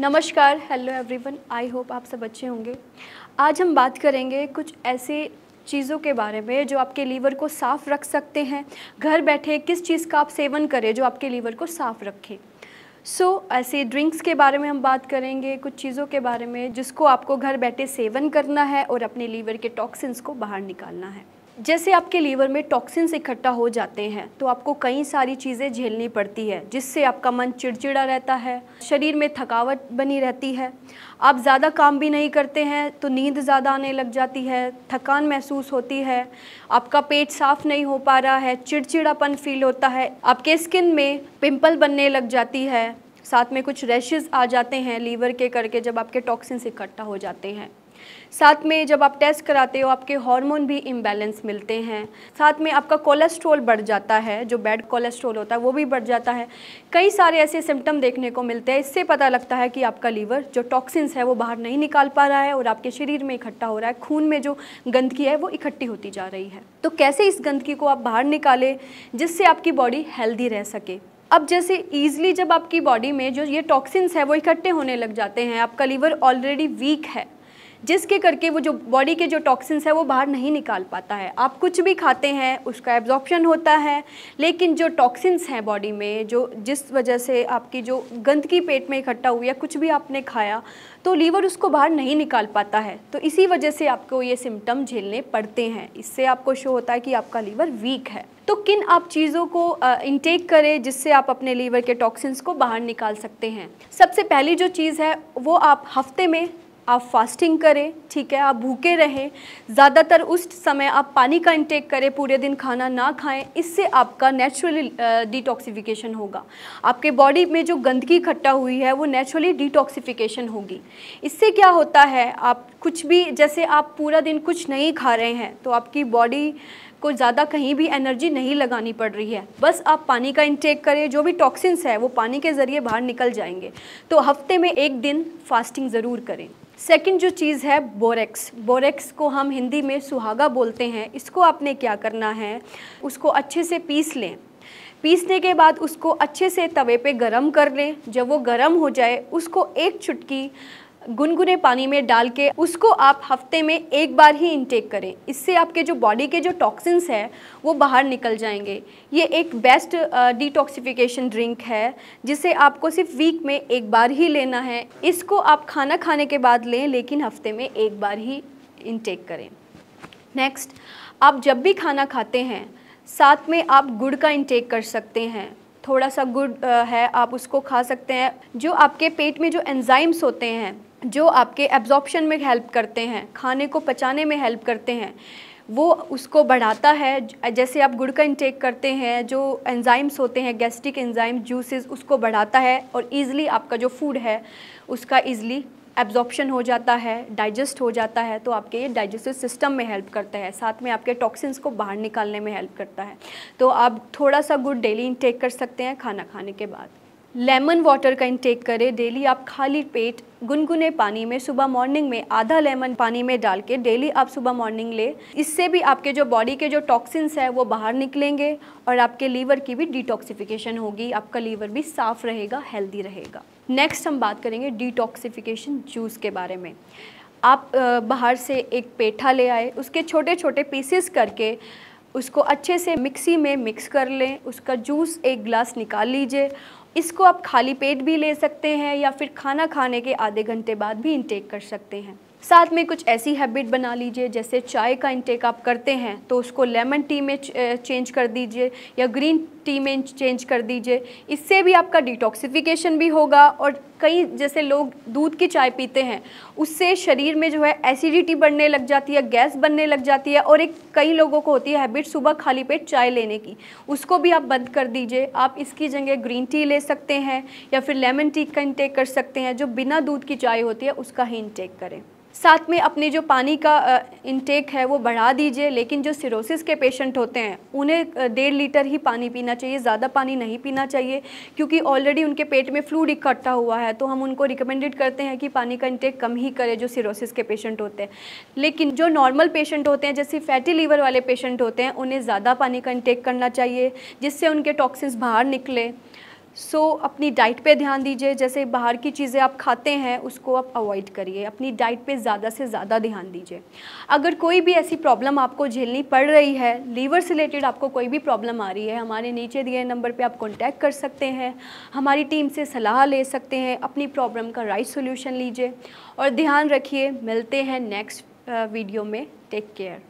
नमस्कार hello everyone I hope आप सब अच्छे होंगे आज हम बात करेंगे कुछ ऐसे चीज़ों के बारे में जो आपके लीवर को साफ़ रख सकते हैं घर बैठे किस चीज़ का आप सेवन करें जो आपके लीवर को साफ़ रखे सो so, ऐसे ड्रिंक्स के बारे में हम बात करेंगे कुछ चीज़ों के बारे में जिसको आपको घर बैठे सेवन करना है और अपने लीवर के टॉक्सिन्स को बाहर निकालना है जैसे आपके लीवर में टॉक्सिन्स इकट्ठा हो जाते हैं तो आपको कई सारी चीज़ें झेलनी पड़ती है जिससे आपका मन चिड़चिड़ा रहता है शरीर में थकावट बनी रहती है आप ज़्यादा काम भी नहीं करते हैं तो नींद ज़्यादा आने लग जाती है थकान महसूस होती है आपका पेट साफ नहीं हो पा रहा है चिड़चिड़ापन फील होता है आपके स्किन में पिंपल बनने लग जाती है साथ में कुछ रैशेज़ आ जाते हैं लीवर के करके जब आपके टॉक्सिन्स इकट्ठा हो जाते हैं साथ में जब आप टेस्ट कराते हो आपके हार्मोन भी इम्बैलेंस मिलते हैं साथ में आपका कोलेस्ट्रोल बढ़ जाता है जो बैड कोलेस्ट्रोल होता है वो भी बढ़ जाता है कई सारे ऐसे सिम्टम देखने को मिलते हैं इससे पता लगता है कि आपका लीवर जो टॉक्सिन्स है वो बाहर नहीं निकाल पा रहा है और आपके शरीर में इकट्ठा हो रहा है खून में जो गंदगी है वो इकट्ठी होती जा रही है तो कैसे इस गंदगी को आप बाहर निकालें जिससे आपकी बॉडी हेल्दी रह सके अब जैसे ईजिली जब आपकी बॉडी में जो ये टॉक्सिन्स है वो इकट्ठे होने लग जाते हैं आपका लीवर ऑलरेडी वीक है जिसके करके वो जो बॉडी के जो टॉक्सिन्स है वो बाहर नहीं निकाल पाता है आप कुछ भी खाते हैं उसका एब्जॉर्प्शन होता है लेकिन जो टॉक्सिन्स हैं बॉडी में जो जिस वजह से आपकी जो गंदगी पेट में इकट्ठा हुई या कुछ भी आपने खाया तो लीवर उसको बाहर नहीं निकाल पाता है तो इसी वजह से आपको ये सिम्टम झेलने पड़ते हैं इससे आपको शो होता है कि आपका लीवर वीक है तो किन आप चीज़ों को इंटेक करें जिससे आप अपने लीवर के टॉक्सिन्स को बाहर निकाल सकते हैं सबसे पहली जो चीज़ है वो आप हफ्ते में आप फास्टिंग करें ठीक है आप भूखे रहें ज़्यादातर उस समय आप पानी का इंटेक करें पूरे दिन खाना ना खाएं इससे आपका नेचुरली डिटॉक्सिफिकेशन होगा आपके बॉडी में जो गंदगी इकट्ठा हुई है वो नेचुरली डिटॉक्सिफिकेशन होगी इससे क्या होता है आप कुछ भी जैसे आप पूरा दिन कुछ नहीं खा रहे हैं तो आपकी बॉडी को ज़्यादा कहीं भी एनर्जी नहीं लगानी पड़ रही है बस आप पानी का इंटेक करें जो भी टॉक्सिन्स है वो पानी के ज़रिए बाहर निकल जाएंगे तो हफ्ते में एक दिन फास्टिंग ज़रूर करें सेकंड जो चीज़ है बोरेक्स बोरेक्स को हम हिंदी में सुहागा बोलते हैं इसको आपने क्या करना है उसको अच्छे से पीस लें पीसने के बाद उसको अच्छे से तवे पे गरम कर लें जब वो गरम हो जाए उसको एक चुटकी गुनगुने पानी में डाल के उसको आप हफ्ते में एक बार ही इंटेक करें इससे आपके जो बॉडी के जो टॉक्सिन्स हैं वो बाहर निकल जाएंगे ये एक बेस्ट डिटॉक्सिफिकेशन ड्रिंक है जिसे आपको सिर्फ वीक में एक बार ही लेना है इसको आप खाना खाने के बाद लें लेकिन हफ्ते में एक बार ही इंटेक करें नेक्स्ट आप जब भी खाना खाते हैं साथ में आप गुड़ का इंटेक कर सकते हैं थोड़ा सा गुड है आप उसको खा सकते हैं जो आपके पेट में जो एंजाइम्स होते हैं जो आपके एब्जॉर्प्शन में हेल्प करते हैं खाने को पचाने में हेल्प करते हैं वो उसको बढ़ाता है जैसे आप गुड़ का इंटेक करते हैं जो एंजाइम्स होते हैं गैस्ट्रिक एंजाइम जूसेस उसको बढ़ाता है और ईज़िली आपका जो फूड है उसका ईज़िली एब्जॉर्प्शन हो जाता है डाइजेस्ट हो जाता है तो आपके ये डाइजेस्टिव सिस्टम में हेल्प करता है साथ में आपके टॉक्सिन्स को बाहर निकालने में हेल्प करता है तो आप थोड़ा सा गुड डेली इंटेक कर सकते हैं खाना खाने के बाद लेमन वाटर का इंटेक करें डेली आप खाली पेट गुनगुने पानी में सुबह मॉर्निंग में आधा लेमन पानी में डाल के डेली आप सुबह मॉर्निंग ले इससे भी आपके जो बॉडी के जो टॉक्सिन्स है वो बाहर निकलेंगे और आपके लीवर की भी डिटॉक्सिफिकेशन होगी आपका लीवर भी साफ़ रहेगा हेल्दी रहेगा नेक्स्ट हम बात करेंगे डिटॉक्सिफिकेशन जूस के बारे में आप बाहर से एक पेठा ले आए उसके छोटे छोटे पीसेस करके उसको अच्छे से मिक्सी में मिक्स कर लें उसका जूस एक ग्लास निकाल लीजिए इसको आप खाली पेट भी ले सकते हैं या फिर खाना खाने के आधे घंटे बाद भी इंटेक कर सकते हैं साथ में कुछ ऐसी हैबिट बना लीजिए जैसे चाय का इंटेक आप करते हैं तो उसको लेमन टी में चेंज कर दीजिए या ग्रीन टी में चेंज कर दीजिए इससे भी आपका डिटॉक्सिफिकेशन भी होगा और कई जैसे लोग दूध की चाय पीते हैं उससे शरीर में जो है एसिडिटी बढ़ने लग जाती है गैस बनने लग जाती है और एक कई लोगों को होती है हैबिट सुबह खाली पेट चाय लेने की उसको भी आप बंद कर दीजिए आप इसकी जगह ग्रीन टी ले सकते हैं या फिर लेमन टी का इंटेक कर सकते हैं जो बिना दूध की चाय होती है उसका ही इंटेक करें साथ में अपने जो पानी का इनटेक है वो बढ़ा दीजिए लेकिन जो सिरोसिस के पेशेंट होते हैं उन्हें डेढ़ लीटर ही पानी पीना चाहिए ज़्यादा पानी नहीं पीना चाहिए क्योंकि ऑलरेडी उनके पेट में फ्लूड इकट्ठा हुआ है तो हम उनको रिकमेंडेड करते हैं कि पानी का इनटेक कम ही करें जो सिरोसिस के पेशेंट होते हैं लेकिन जो नॉर्मल पेशेंट होते हैं जैसे फैटी लीवर वाले पेशेंट होते हैं उन्हें ज़्यादा पानी का इनटेक करना चाहिए जिससे उनके टॉक्सिन्स बाहर निकले सो so, अपनी डाइट पे ध्यान दीजिए जैसे बाहर की चीज़ें आप खाते हैं उसको आप अवॉइड करिए अपनी डाइट पे ज़्यादा से ज़्यादा ध्यान दीजिए अगर कोई भी ऐसी प्रॉब्लम आपको झेलनी पड़ रही है लीवर से रिलेटेड आपको कोई भी प्रॉब्लम आ रही है हमारे नीचे दिए नंबर पे आप कॉन्टैक्ट कर सकते हैं हमारी टीम से सलाह ले सकते हैं अपनी प्रॉब्लम का राइट सोल्यूशन लीजिए और ध्यान रखिए मिलते हैं नेक्स्ट वीडियो में टेक केयर